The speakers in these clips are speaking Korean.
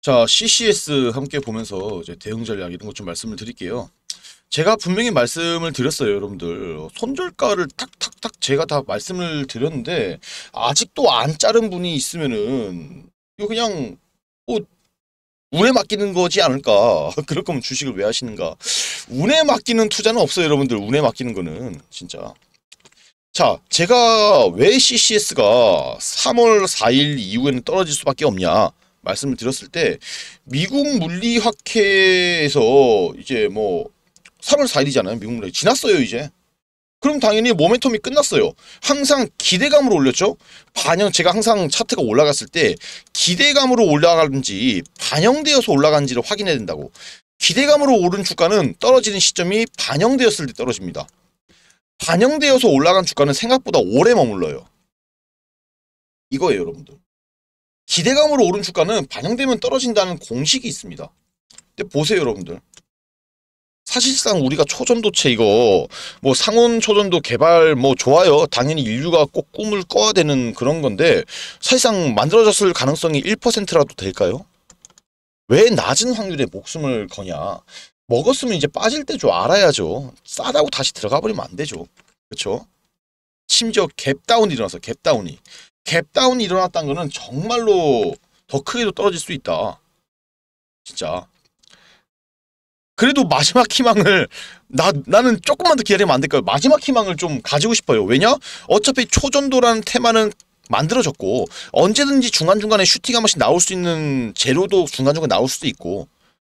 자, CCS 함께 보면서 이제 대응 전략 이런 것 좀 말씀을 드릴게요. 제가 분명히 말씀을 드렸어요, 여러분들. 손절가를 탁탁탁 제가 다 말씀을 드렸는데 아직도 안 자른 분이 있으면은 이거 그냥 뭐 운에 맡기는 거지 않을까. 그럴 거면 주식을 왜 하시는가. 운에 맡기는 투자는 없어요, 여러분들. 운에 맡기는 거는 진짜. 자, 제가 왜 CCS가 3월 4일 이후에는 떨어질 수밖에 없냐. 말씀을 드렸을 때 미국 물리학회에서 이제 뭐 3월 4일이잖아요. 미국 물리 지났어요 이제. 그럼 당연히 모멘텀이 끝났어요. 항상 기대감으로 올렸죠. 반영 제가 항상 차트가 올라갔을 때 기대감으로 올라간지 가 반영되어서 올라간지를 확인해야 된다고. 기대감으로 오른 주가는 떨어지는 시점이 반영되었을 때 떨어집니다. 반영되어서 올라간 주가는 생각보다 오래 머물러요. 이거예요, 여러분들. 기대감으로 오른 주가는 반영되면 떨어진다는 공식이 있습니다. 근데 보세요 여러분들. 사실상 우리가 초전도체 이거 뭐 상온 초전도 개발 뭐 좋아요. 당연히 인류가 꼭 꿈을 꿔야 되는 그런 건데 사실상 만들어졌을 가능성이 1%라도 될까요? 왜 낮은 확률에 목숨을 거냐. 먹었으면 이제 빠질 때 좀 알아야죠. 싸다고 다시 들어가 버리면 안 되죠. 그렇죠? 심지어 갭다운이 일어나서 갭다운이. 갭다운이 일어났다는 거는 정말로 더 크게도 떨어질 수 있다. 진짜. 그래도 마지막 희망을 나 나는 조금만 더 기다리면 안 될까요? 마지막 희망을 좀 가지고 싶어요. 왜냐? 어차피 초전도라는 테마는 만들어졌고 언제든지 중간중간에 슈팅 한 번씩 나올 수 있는 제로도 중간중간 나올 수도 있고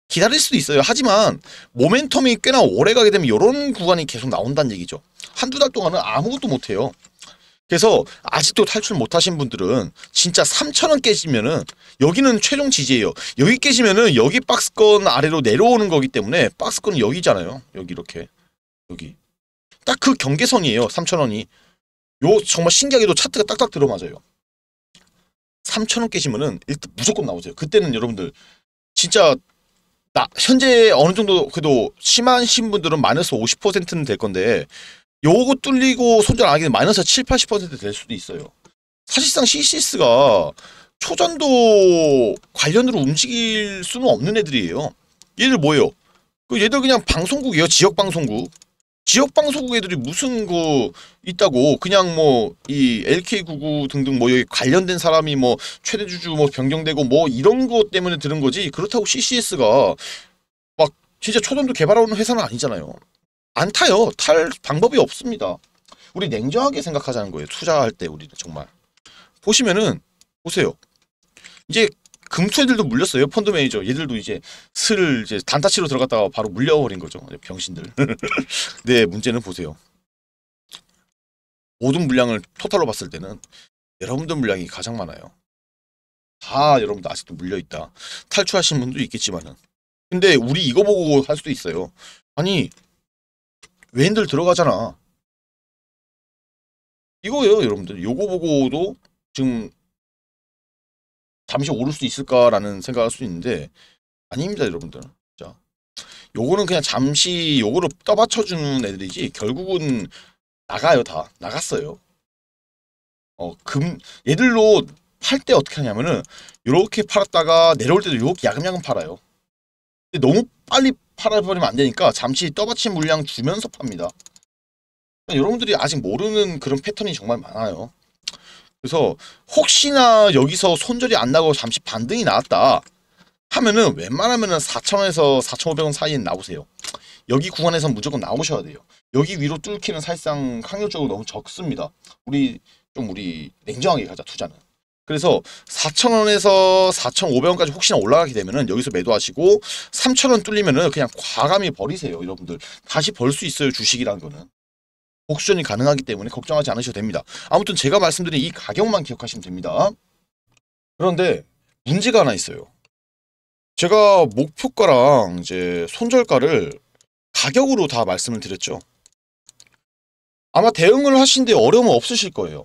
기다릴 수도 있어요. 하지만 모멘텀이 꽤나 오래 가게 되면 이런 구간이 계속 나온다는 얘기죠. 한두 달 동안은 아무것도 못해요. 그래서 아직도 탈출 못하신 분들은 진짜 3천원 깨지면은 여기는 최종 지지예요. 여기 깨지면은 여기 박스권 아래로 내려오는 거기 때문에 박스권은 여기잖아요. 여기 이렇게 여기 딱 그 경계선이에요. 3천원이 요 정말 신기하게도 차트가 딱딱 들어맞아요. 3천원 깨지면은 일단 무조건 나오세요. 그때는 여러분들 진짜 나 현재 어느 정도 그래도 심하신 분들은 마이너스 50%는 될 건데 요거 뚫리고 손절 안 하기는 마이너스 7, 80%될 수도 있어요. 사실상 CCS가 초전도 관련으로 움직일 수는 없는 애들이에요. 얘들 뭐예요? 그 얘들 그냥 방송국이에요. 지역 방송국. 지역 방송국 애들이 무슨 그 있다고 그냥 뭐 이 LK99 등등 뭐 여기 관련된 사람이 뭐 최대 주주 뭐 변경되고 뭐 이런 것 때문에 들은 거지 그렇다고 CCS가 막 진짜 초전도 개발하는 회사는 아니잖아요. 안 타요. 탈 방법이 없습니다. 우리 냉정하게 생각하자는 거예요. 투자할 때우리 정말. 보시면은 보세요. 이제 금투애들도 물렸어요. 펀드 매니저 얘들도 이제 슬 이제 단타치로 들어갔다가 바로 물려버린 거죠. 병신들. 네 문제는 보세요. 모든 물량을 토탈로 봤을 때는 여러분들 물량이 가장 많아요. 다 여러분들 아직도 물려있다. 탈출하신 분도 있겠지만은. 근데 우리 이거 보고 할 수도 있어요. 아니 외인들 들어가잖아. 이거예요, 여러분들. 요거 보고도 지금 잠시 오를 수 있을까라는 생각할 수 있는데 아닙니다, 여러분들. 자, 요거는 그냥 잠시 요거로 떠받쳐주는 애들이지 결국은 나가요, 다. 나갔어요. 어, 금 얘들로 팔 때 어떻게 하냐면은 이렇게 팔았다가 내려올 때도 이렇게 야금야금 팔아요. 근데 너무 빨리 팔아버리면 안 되니까 잠시 떠받침 물량 주면서 팝니다. 여러분들이 아직 모르는 그런 패턴이 정말 많아요. 그래서 혹시나 여기서 손절이 안 나고 잠시 반등이 나왔다 하면은 웬만하면은 4,000원에서 4,500원 사이에 나오세요. 여기 구간에서 무조건 나오셔야 돼요. 여기 위로 뚫기는 사실상 확률적으로 너무 적습니다. 우리 좀 우리 냉정하게 가자 투자는. 그래서 4,000원에서 4,500원까지 혹시나 올라가게 되면은 여기서 매도하시고 3,000원 뚫리면은 그냥 과감히 버리세요. 여러분들 다시 벌 수 있어요. 주식이라는 거는. 복수전이 가능하기 때문에 걱정하지 않으셔도 됩니다. 아무튼 제가 말씀드린 이 가격만 기억하시면 됩니다. 그런데 문제가 하나 있어요. 제가 목표가랑 이제 손절가를 가격으로 다 말씀을 드렸죠. 아마 대응을 하신데 어려움은 없으실 거예요.